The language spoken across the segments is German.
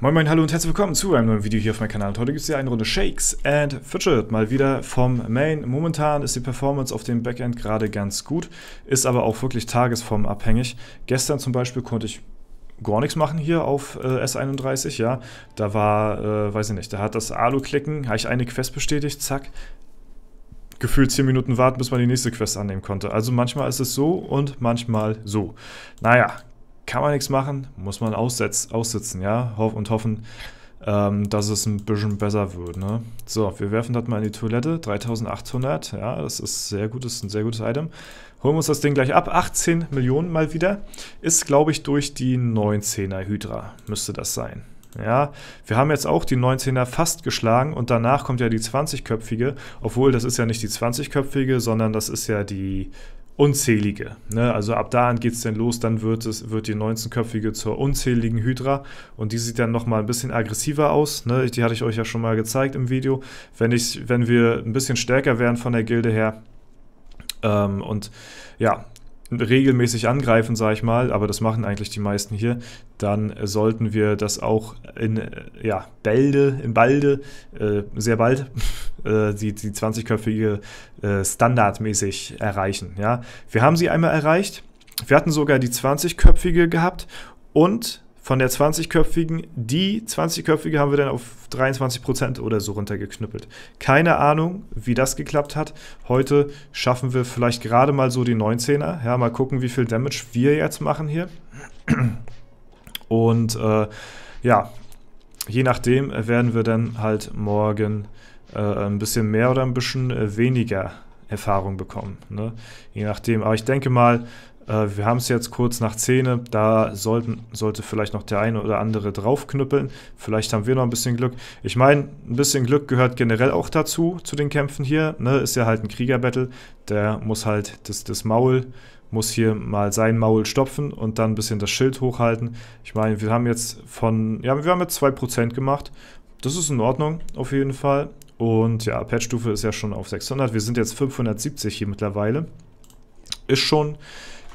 Moin moin, hallo und herzlich willkommen zu einem neuen Video hier auf meinem Kanal. Und heute gibt es hier eine Runde Shakes and Fidget, mal wieder vom Main. Momentan ist die Performance auf dem Backend gerade ganz gut, ist aber auch wirklich tagesformabhängig. Gestern zum Beispiel konnte ich gar nichts machen hier auf äh, S31, ja. Da war, äh, weiß ich nicht, da hat das Alu-Klicken, habe ich eine Quest bestätigt, zack, gefühlt 10 Minuten warten, bis man die nächste Quest annehmen konnte. Also manchmal ist es so und manchmal so. Naja, kann man nichts machen, muss man aussetz, aussitzen, ja, und hoffen, ähm, dass es ein bisschen besser wird, ne? So, wir werfen das mal in die Toilette, 3800, ja, das ist sehr gutes, ein sehr gutes Item. Holen wir uns das Ding gleich ab, 18 Millionen mal wieder, ist glaube ich durch die 19er Hydra, müsste das sein. Ja, wir haben jetzt auch die 19er fast geschlagen und danach kommt ja die 20-köpfige, obwohl das ist ja nicht die 20-köpfige, sondern das ist ja die unzählige. Ne? Also ab da an geht es denn los, dann wird, es, wird die 19-köpfige zur unzähligen Hydra und die sieht dann nochmal ein bisschen aggressiver aus. Ne? Die hatte ich euch ja schon mal gezeigt im Video. Wenn, ich, wenn wir ein bisschen stärker wären von der Gilde her, ähm, und ja, regelmäßig angreifen, sage ich mal, aber das machen eigentlich die meisten hier, dann sollten wir das auch in, ja, Bälde, in Balde, äh, sehr bald, äh, die, die 20-köpfige äh, standardmäßig erreichen. Ja? Wir haben sie einmal erreicht, wir hatten sogar die 20-köpfige gehabt und von der 20-köpfigen, die 20-köpfige haben wir dann auf 23% oder so runtergeknüppelt. Keine Ahnung, wie das geklappt hat. Heute schaffen wir vielleicht gerade mal so die 19er. Ja, mal gucken, wie viel Damage wir jetzt machen hier. Und äh, ja, je nachdem werden wir dann halt morgen äh, ein bisschen mehr oder ein bisschen äh, weniger Erfahrung bekommen. Ne? Je nachdem. Aber ich denke mal, äh, wir haben es jetzt kurz nach 10, da sollten, sollte vielleicht noch der eine oder andere draufknüppeln. Vielleicht haben wir noch ein bisschen Glück. Ich meine, ein bisschen Glück gehört generell auch dazu, zu den Kämpfen hier. Ne? Ist ja halt ein Kriegerbattle, der muss halt das, das Maul, muss hier mal sein Maul stopfen und dann ein bisschen das Schild hochhalten. Ich meine, wir haben jetzt von, ja, wir haben jetzt 2% gemacht. Das ist in Ordnung, auf jeden Fall. Und ja, Patchstufe ist ja schon auf 600. Wir sind jetzt 570 hier mittlerweile. Ist schon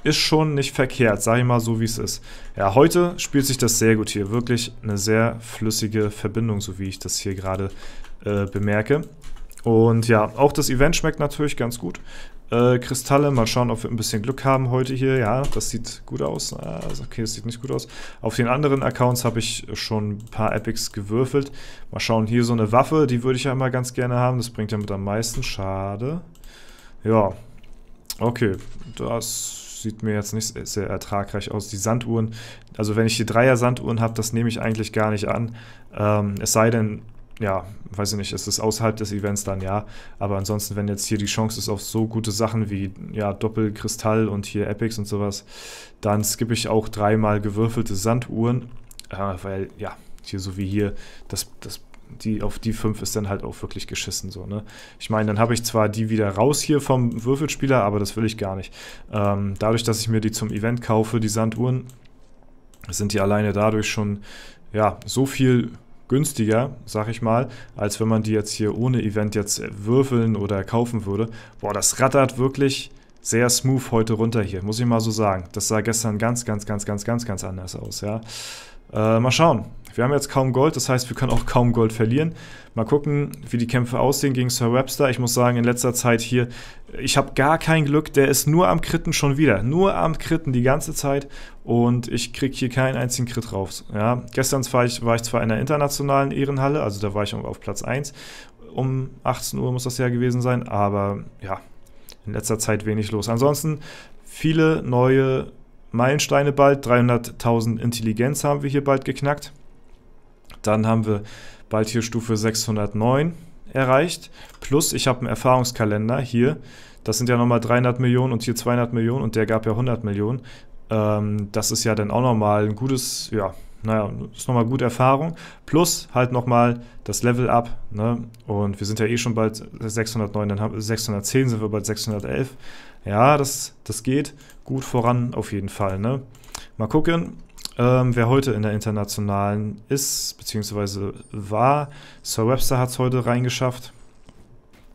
ist schon nicht verkehrt, sage ich mal so, wie es ist. Ja, heute spielt sich das sehr gut hier. Wirklich eine sehr flüssige Verbindung, so wie ich das hier gerade äh, bemerke. Und ja, auch das Event schmeckt natürlich ganz gut. Äh, Kristalle, mal schauen, ob wir ein bisschen Glück haben heute hier. Ja, das sieht gut aus. Also okay, das sieht nicht gut aus. Auf den anderen Accounts habe ich schon ein paar Epics gewürfelt. Mal schauen, hier so eine Waffe, die würde ich ja immer ganz gerne haben. Das bringt ja mit am meisten. Schade. Ja, okay, das sieht mir jetzt nicht sehr ertragreich aus. Die Sanduhren, also wenn ich die Dreier-Sanduhren habe, das nehme ich eigentlich gar nicht an. Ähm, es sei denn, ja, weiß ich nicht, ist es außerhalb des Events dann ja. Aber ansonsten, wenn jetzt hier die Chance ist auf so gute Sachen wie ja, Doppelkristall und hier Epics und sowas, dann skippe ich auch dreimal gewürfelte Sanduhren. Äh, weil, ja, hier so wie hier, das, das die, auf die fünf ist dann halt auch wirklich geschissen. So, ne? Ich meine, dann habe ich zwar die wieder raus hier vom Würfelspieler, aber das will ich gar nicht. Ähm, dadurch, dass ich mir die zum Event kaufe, die Sanduhren, sind die alleine dadurch schon ja, so viel günstiger, sag ich mal, als wenn man die jetzt hier ohne Event jetzt äh, würfeln oder kaufen würde. Boah, das rattert wirklich sehr smooth heute runter hier, muss ich mal so sagen. Das sah gestern ganz, ganz, ganz, ganz, ganz, ganz anders aus, ja. Äh, mal schauen. Wir haben jetzt kaum Gold, das heißt, wir können auch kaum Gold verlieren. Mal gucken, wie die Kämpfe aussehen gegen Sir Webster. Ich muss sagen, in letzter Zeit hier, ich habe gar kein Glück. Der ist nur am Kritten schon wieder. Nur am Kritten die ganze Zeit. Und ich kriege hier keinen einzigen Crit raus. Ja, gestern war ich, war ich zwar in der internationalen Ehrenhalle, also da war ich auf Platz 1. Um 18 Uhr muss das ja gewesen sein, aber ja, in letzter Zeit wenig los. Ansonsten viele neue Meilensteine bald. 300.000 Intelligenz haben wir hier bald geknackt. Dann haben wir bald hier Stufe 609 erreicht. Plus, ich habe einen Erfahrungskalender hier. Das sind ja nochmal 300 Millionen und hier 200 Millionen und der gab ja 100 Millionen. Ähm, das ist ja dann auch nochmal ein gutes, ja, naja, ist nochmal gute Erfahrung. Plus halt nochmal das Level up. Ne? Und wir sind ja eh schon bald 609, dann haben, 610 sind wir bald 611. Ja, das, das geht gut voran auf jeden Fall. Ne? Mal gucken, ähm, wer heute in der internationalen ist, beziehungsweise war. Sir Webster hat es heute reingeschafft.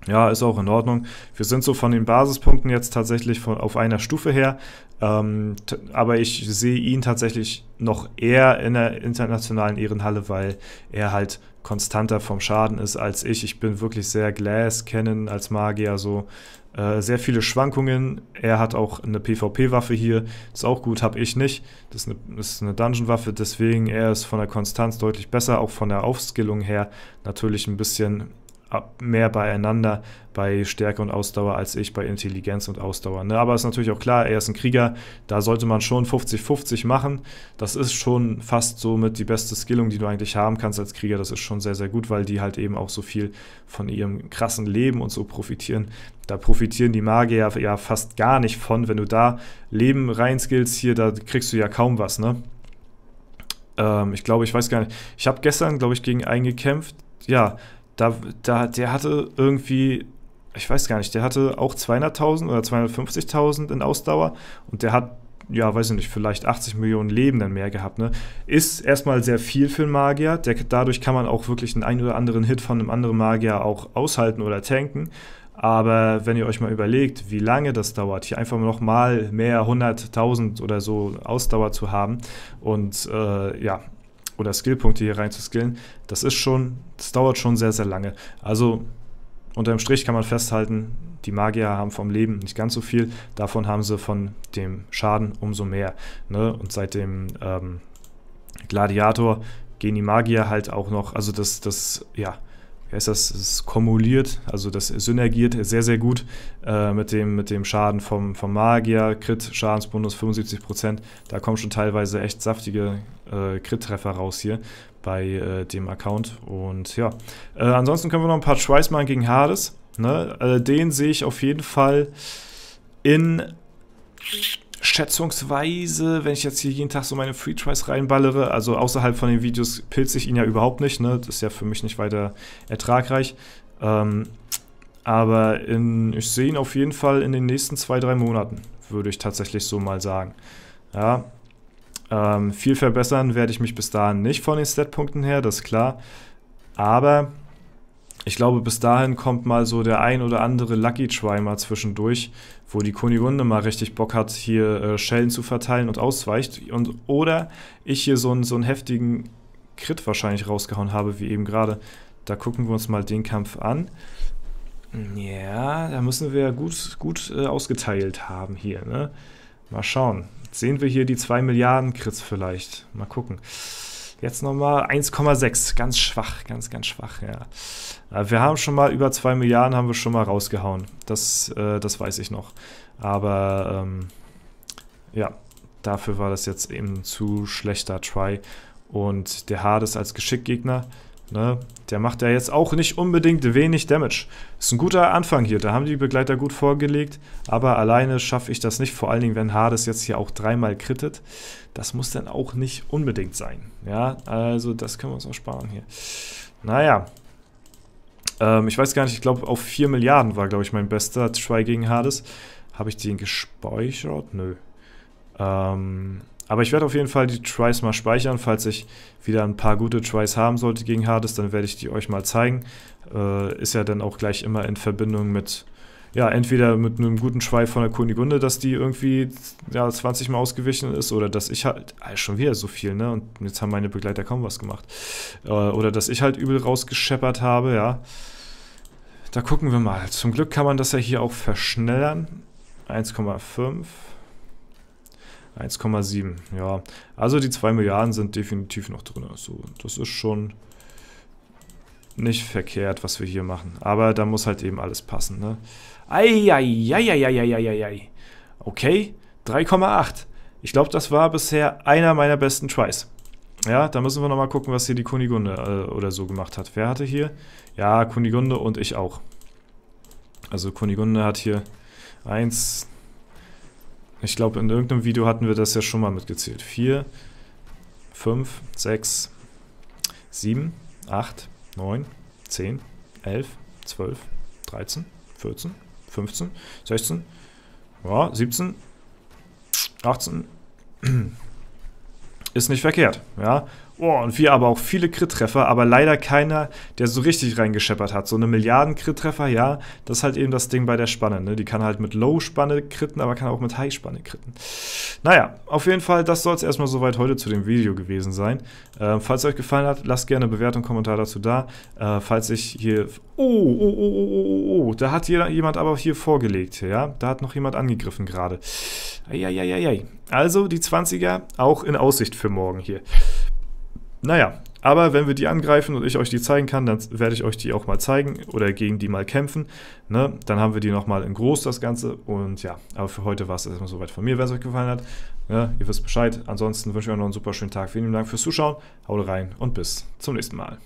Ja, ist auch in Ordnung. Wir sind so von den Basispunkten jetzt tatsächlich von, auf einer Stufe her. Ähm, aber ich sehe ihn tatsächlich noch eher in der internationalen Ehrenhalle, weil er halt konstanter vom Schaden ist als ich. Ich bin wirklich sehr Glass kennen als Magier so. Äh, sehr viele Schwankungen. Er hat auch eine PvP-Waffe hier. Ist auch gut, habe ich nicht. Das ist eine, eine Dungeon-Waffe, deswegen er ist von der Konstanz deutlich besser, auch von der Aufskillung her natürlich ein bisschen mehr beieinander bei Stärke und Ausdauer als ich bei Intelligenz und Ausdauer. Ne? Aber ist natürlich auch klar, er ist ein Krieger, da sollte man schon 50-50 machen. Das ist schon fast so mit die beste Skillung, die du eigentlich haben kannst als Krieger. Das ist schon sehr, sehr gut, weil die halt eben auch so viel von ihrem krassen Leben und so profitieren. Da profitieren die Magier ja fast gar nicht von. Wenn du da Leben reinskillst, hier, da kriegst du ja kaum was, ne? Ähm, ich glaube, ich weiß gar nicht. Ich habe gestern, glaube ich, gegen einen gekämpft. Ja, da, da, der hatte irgendwie, ich weiß gar nicht, der hatte auch 200.000 oder 250.000 in Ausdauer und der hat, ja, weiß ich nicht, vielleicht 80 Millionen Leben dann mehr gehabt. Ne? Ist erstmal sehr viel für einen Magier. Der, dadurch kann man auch wirklich einen ein oder anderen Hit von einem anderen Magier auch aushalten oder tanken. Aber wenn ihr euch mal überlegt, wie lange das dauert, hier einfach noch mal mehr 100.000 oder so Ausdauer zu haben und äh, ja, oder Skillpunkte hier rein zu skillen, das ist schon, das dauert schon sehr, sehr lange. Also unter dem Strich kann man festhalten, die Magier haben vom Leben nicht ganz so viel, davon haben sie von dem Schaden umso mehr. Ne? Und seit dem ähm, Gladiator gehen die Magier halt auch noch, also das, das, ja, ist das, ist kumuliert, also das synergiert sehr, sehr gut äh, mit, dem, mit dem Schaden vom, vom Magier, Crit, Schadensbonus 75%. Da kommen schon teilweise echt saftige äh, Crit-Treffer raus hier bei äh, dem Account. Und ja, äh, ansonsten können wir noch ein paar Tries machen gegen Hades. Ne? Äh, den sehe ich auf jeden Fall in schätzungsweise, wenn ich jetzt hier jeden Tag so meine Free Tries reinballere, also außerhalb von den Videos pilze ich ihn ja überhaupt nicht, ne? Das ist ja für mich nicht weiter ertragreich. Ähm, aber in, ich sehe ihn auf jeden Fall in den nächsten zwei, drei Monaten, würde ich tatsächlich so mal sagen. Ja. Ähm, viel verbessern werde ich mich bis dahin nicht von den Statpunkten her, das ist klar. Aber ich glaube, bis dahin kommt mal so der ein oder andere Lucky Try mal zwischendurch, wo die Kunigunde mal richtig Bock hat, hier äh, Schellen zu verteilen und ausweicht. Und, oder ich hier so einen, so einen heftigen Crit wahrscheinlich rausgehauen habe, wie eben gerade. Da gucken wir uns mal den Kampf an. Ja, da müssen wir gut, gut äh, ausgeteilt haben hier. Ne? Mal schauen. Jetzt sehen wir hier die 2 Milliarden Crits vielleicht. Mal gucken. Jetzt nochmal 1,6. Ganz schwach, ganz, ganz schwach, ja. Äh, wir haben schon mal über 2 Milliarden haben wir schon mal rausgehauen. Das, äh, das weiß ich noch. Aber ähm, ja, dafür war das jetzt eben zu schlechter Try. Und der Hades als Geschickgegner. gegner Ne? Der macht ja jetzt auch nicht unbedingt wenig Damage. Ist ein guter Anfang hier, da haben die Begleiter gut vorgelegt, aber alleine schaffe ich das nicht, vor allen Dingen, wenn Hades jetzt hier auch dreimal krittet. Das muss dann auch nicht unbedingt sein. Ja, also das können wir uns auch sparen hier. Naja. Ähm, ich weiß gar nicht, ich glaube auf 4 Milliarden war, glaube ich, mein bester Try gegen Hades. Habe ich den gespeichert? Nö. Ähm... Aber ich werde auf jeden Fall die Tries mal speichern. Falls ich wieder ein paar gute Tries haben sollte gegen Hades, dann werde ich die euch mal zeigen. Äh, ist ja dann auch gleich immer in Verbindung mit, ja, entweder mit einem guten Try von der Kunigunde, dass die irgendwie ja, 20 Mal ausgewichen ist oder dass ich halt, ah, schon wieder so viel, ne? Und jetzt haben meine Begleiter kaum was gemacht. Äh, oder dass ich halt übel rausgescheppert habe, ja. Da gucken wir mal. Zum Glück kann man das ja hier auch verschnellern. 1,5. 1,7, ja. Also die 2 Milliarden sind definitiv noch drin. Also das ist schon nicht verkehrt, was wir hier machen. Aber da muss halt eben alles passen, ne? Eieieiei. Okay, 3,8. Ich glaube, das war bisher einer meiner besten Tries. Ja, da müssen wir nochmal gucken, was hier die Kunigunde äh, oder so gemacht hat. Wer hatte hier? Ja, Kunigunde und ich auch. Also Kunigunde hat hier 1, 2, ich glaube, in irgendeinem Video hatten wir das ja schon mal mitgezählt. 4, 5, 6, 7, 8, 9, 10, 11, 12, 13, 14, 15, 16, ja, 17, 18. Ist nicht verkehrt, ja. Oh, und wir aber auch viele Crit-Treffer, aber leider keiner, der so richtig reingescheppert hat. So eine Milliarden Crit-Treffer, ja, das ist halt eben das Ding bei der Spanne. Ne? Die kann halt mit Low-Spanne kritten, aber kann auch mit High-Spanne kritten. Naja, auf jeden Fall, das soll es erstmal soweit heute zu dem Video gewesen sein. Äh, falls es euch gefallen hat, lasst gerne Bewertung, Kommentar dazu da. Äh, falls ich hier... Oh, oh, oh, oh, oh, oh, oh, oh, oh da hat jemand aber hier vorgelegt, ja? Da hat noch jemand angegriffen gerade. Eieieiei. Also, die 20er auch in Aussicht für morgen hier. Naja, aber wenn wir die angreifen und ich euch die zeigen kann, dann werde ich euch die auch mal zeigen oder gegen die mal kämpfen. Ne? Dann haben wir die nochmal in groß, das Ganze. Und ja, aber für heute war es erstmal soweit von mir, wenn es euch gefallen hat. Ne? Ihr wisst Bescheid. Ansonsten wünsche ich euch noch einen super schönen Tag. Vielen Dank fürs Zuschauen. Haut rein und bis zum nächsten Mal.